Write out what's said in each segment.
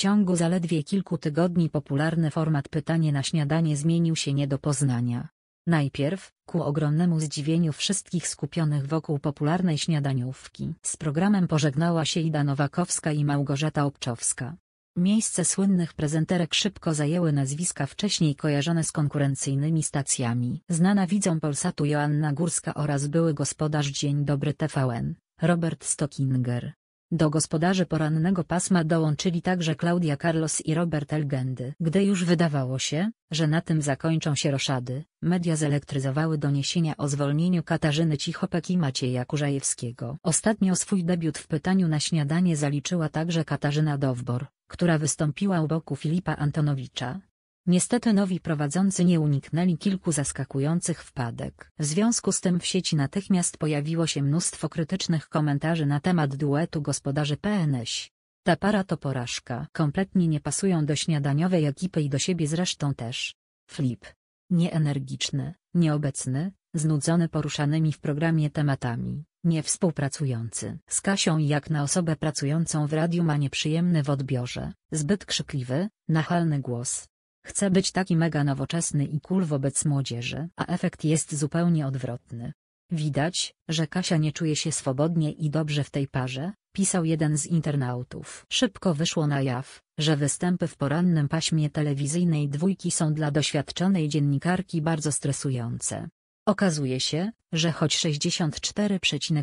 ciągu zaledwie kilku tygodni popularny format Pytanie na śniadanie zmienił się nie do poznania. Najpierw, ku ogromnemu zdziwieniu wszystkich skupionych wokół popularnej śniadaniówki, z programem pożegnała się Ida Nowakowska i Małgorzata Obczowska. Miejsce słynnych prezenterek szybko zajęły nazwiska wcześniej kojarzone z konkurencyjnymi stacjami. Znana widzom Polsatu Joanna Górska oraz były gospodarz Dzień Dobry TVN, Robert Stockinger. Do gospodarzy porannego pasma dołączyli także Claudia Carlos i Robert Elgendy. Gdy już wydawało się, że na tym zakończą się roszady, media zelektryzowały doniesienia o zwolnieniu Katarzyny Cichopek i Macieja Kurzajewskiego. Ostatnio swój debiut w pytaniu na śniadanie zaliczyła także Katarzyna Dowbor, która wystąpiła u boku Filipa Antonowicza, Niestety nowi prowadzący nie uniknęli kilku zaskakujących wpadek. W związku z tym w sieci natychmiast pojawiło się mnóstwo krytycznych komentarzy na temat duetu gospodarzy PNŚ. Ta para to porażka. Kompletnie nie pasują do śniadaniowej ekipy i do siebie zresztą też. Flip. Nieenergiczny, nieobecny, znudzony poruszanymi w programie tematami, niewspółpracujący. Z Kasią jak na osobę pracującą w radiu ma nieprzyjemny w odbiorze, zbyt krzykliwy, nachalny głos Chce być taki mega nowoczesny i cool wobec młodzieży, a efekt jest zupełnie odwrotny. Widać, że Kasia nie czuje się swobodnie i dobrze w tej parze, pisał jeden z internautów. Szybko wyszło na jaw, że występy w porannym paśmie telewizyjnej dwójki są dla doświadczonej dziennikarki bardzo stresujące. Okazuje się, że choć 64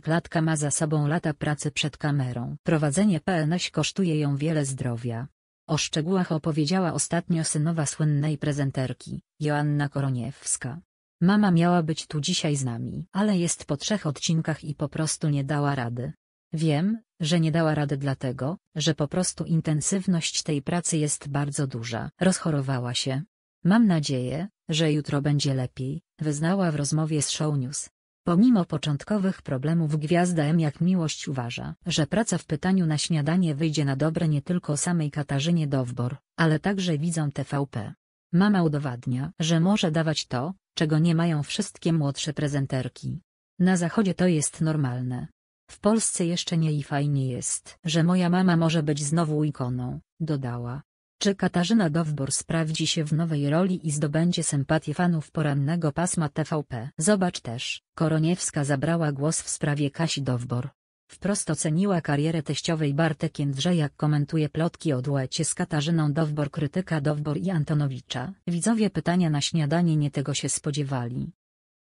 latka ma za sobą lata pracy przed kamerą, prowadzenie PNS kosztuje ją wiele zdrowia. O szczegółach opowiedziała ostatnio synowa słynnej prezenterki, Joanna Koroniewska. Mama miała być tu dzisiaj z nami, ale jest po trzech odcinkach i po prostu nie dała rady. Wiem, że nie dała rady dlatego, że po prostu intensywność tej pracy jest bardzo duża. Rozchorowała się. Mam nadzieję, że jutro będzie lepiej, wyznała w rozmowie z Show News. Pomimo początkowych problemów Gwiazda M jak miłość uważa, że praca w pytaniu na śniadanie wyjdzie na dobre nie tylko samej Katarzynie Dowbor, ale także widzą TVP. Mama udowadnia, że może dawać to, czego nie mają wszystkie młodsze prezenterki. Na zachodzie to jest normalne. W Polsce jeszcze nie i fajnie jest, że moja mama może być znowu ikoną, dodała. Czy Katarzyna Dowbor sprawdzi się w nowej roli i zdobędzie sympatię fanów porannego pasma TVP? Zobacz też, Koroniewska zabrała głos w sprawie Kasi Dowbor. Wprost oceniła karierę teściowej Bartek Jędrzejak komentuje plotki o duecie z Katarzyną Dowbor krytyka Dowbor i Antonowicza. Widzowie pytania na śniadanie nie tego się spodziewali.